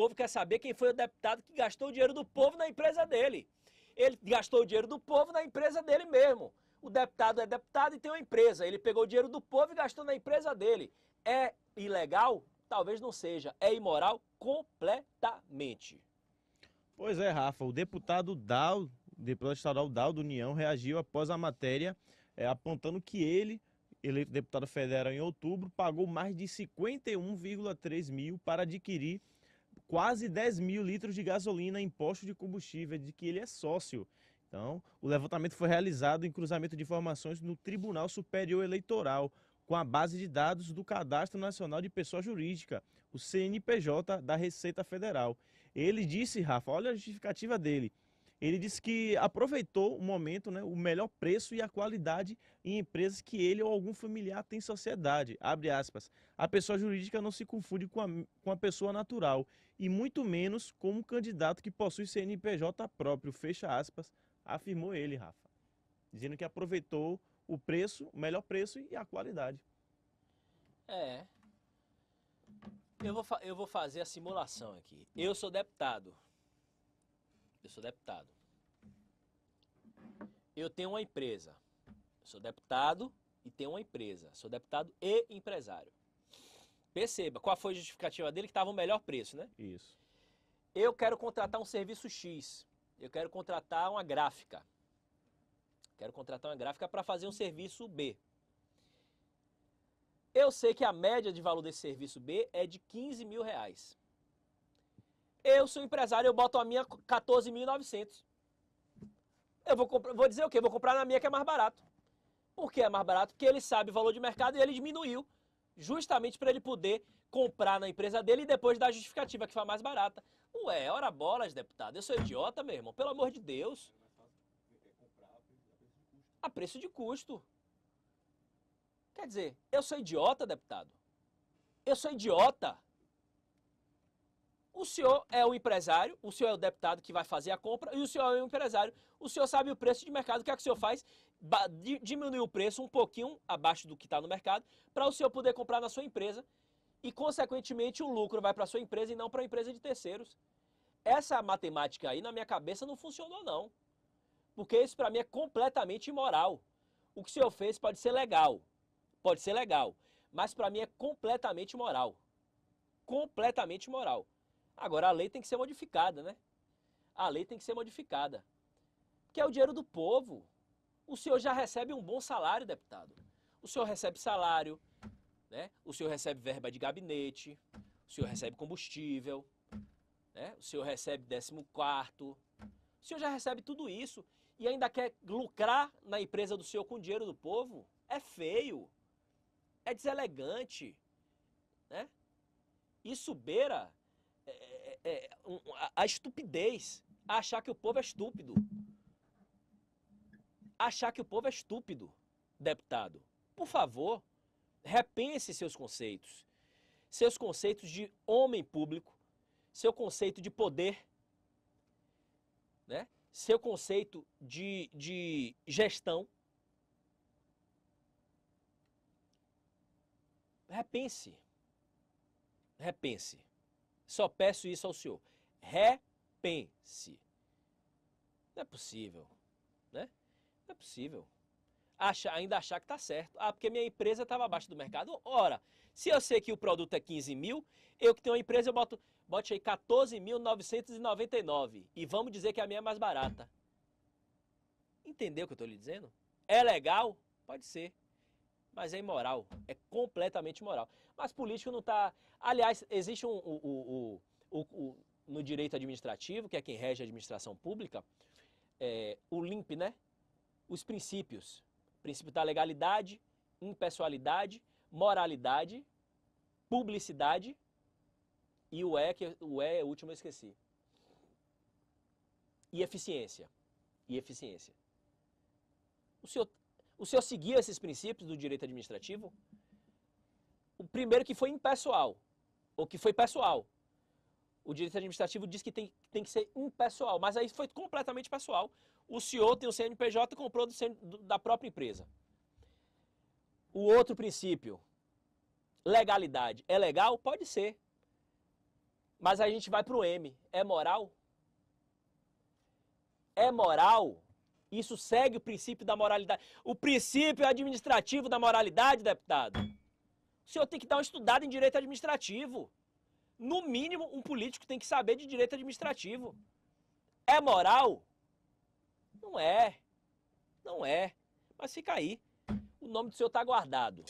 povo quer saber quem foi o deputado que gastou o dinheiro do povo na empresa dele. Ele gastou o dinheiro do povo na empresa dele mesmo. O deputado é deputado e tem uma empresa. Ele pegou o dinheiro do povo e gastou na empresa dele. É ilegal? Talvez não seja. É imoral? Completamente. Pois é, Rafa. O deputado Dal, deputado estadual Dal do União, reagiu após a matéria é, apontando que ele eleito deputado federal em outubro, pagou mais de 51,3 mil para adquirir quase 10 mil litros de gasolina em posto de combustível, de que ele é sócio. Então, o levantamento foi realizado em cruzamento de informações no Tribunal Superior Eleitoral, com a base de dados do Cadastro Nacional de Pessoa Jurídica, o CNPJ da Receita Federal. Ele disse, Rafa, olha a justificativa dele. Ele disse que aproveitou o momento, né, o melhor preço e a qualidade em empresas que ele ou algum familiar tem sociedade. Abre aspas. A pessoa jurídica não se confunde com a, com a pessoa natural e muito menos como um candidato que possui CNPJ próprio. Fecha aspas, afirmou ele, Rafa. Dizendo que aproveitou o preço, o melhor preço e a qualidade. É. Eu vou, eu vou fazer a simulação aqui. Eu sou deputado. Eu sou deputado. Eu tenho uma empresa. Eu sou deputado e tenho uma empresa. Sou deputado e empresário. Perceba, qual foi a justificativa dele que estava o melhor preço, né? Isso. Eu quero contratar um serviço X. Eu quero contratar uma gráfica. Quero contratar uma gráfica para fazer um serviço B. Eu sei que a média de valor desse serviço B é de 15 mil reais. Eu sou empresário, eu boto a minha 14.900. Eu vou, comprar, vou dizer o quê? Vou comprar na minha que é mais barato. Por que é mais barato? Porque ele sabe o valor de mercado e ele diminuiu justamente para ele poder comprar na empresa dele e depois dar a justificativa que foi mais barata. Ué, ora bolas, deputado. Eu sou idiota, meu irmão. Pelo amor de Deus. A preço de custo. Quer dizer, eu sou idiota, deputado. Eu sou idiota. O senhor é o empresário, o senhor é o deputado que vai fazer a compra e o senhor é o empresário. O senhor sabe o preço de mercado. O que é que o senhor faz? Diminui o preço um pouquinho abaixo do que está no mercado para o senhor poder comprar na sua empresa e, consequentemente, o lucro vai para a sua empresa e não para a empresa de terceiros. Essa matemática aí, na minha cabeça, não funcionou, não. Porque isso, para mim, é completamente imoral. O que o senhor fez pode ser legal. Pode ser legal. Mas, para mim, é completamente imoral. Completamente imoral. Agora, a lei tem que ser modificada, né? A lei tem que ser modificada. Porque é o dinheiro do povo. O senhor já recebe um bom salário, deputado. O senhor recebe salário, né? O senhor recebe verba de gabinete, o senhor recebe combustível, né? O senhor recebe décimo quarto. O senhor já recebe tudo isso e ainda quer lucrar na empresa do senhor com o dinheiro do povo? É feio. É deselegante, né? Isso beira é, é, é a estupidez, achar que o povo é estúpido. Achar que o povo é estúpido, deputado. Por favor, repense seus conceitos. Seus conceitos de homem público, seu conceito de poder, né? seu conceito de, de gestão. Repense. Repense. Só peço isso ao senhor. Repense. Não é possível, né? Não é possível. Achar, ainda achar que está certo. Ah, porque minha empresa estava abaixo do mercado. Ora, se eu sei que o produto é 15 mil, eu que tenho uma empresa, eu boto, boto aí 14.999 e vamos dizer que a minha é mais barata. Entendeu o que eu estou lhe dizendo? É legal? Pode ser mas é imoral, é completamente imoral. Mas político não está. Aliás, existe um, no direito administrativo, que é quem rege a administração pública, é, o LIMP, né? Os princípios. O princípio da legalidade, impessoalidade, moralidade, publicidade e o E, que o E é o último eu esqueci. E eficiência. E eficiência. O senhor o senhor seguia esses princípios do direito administrativo? O primeiro que foi impessoal, ou que foi pessoal. O direito administrativo diz que tem, tem que ser impessoal, mas aí foi completamente pessoal. O senhor tem o CNPJ e comprou do, da própria empresa. O outro princípio, legalidade. É legal? Pode ser. Mas a gente vai para o M. É moral? É moral isso segue o princípio da moralidade. O princípio administrativo da moralidade, deputado. O senhor tem que dar uma estudada em direito administrativo. No mínimo, um político tem que saber de direito administrativo. É moral? Não é. Não é. Mas fica aí. O nome do senhor está guardado.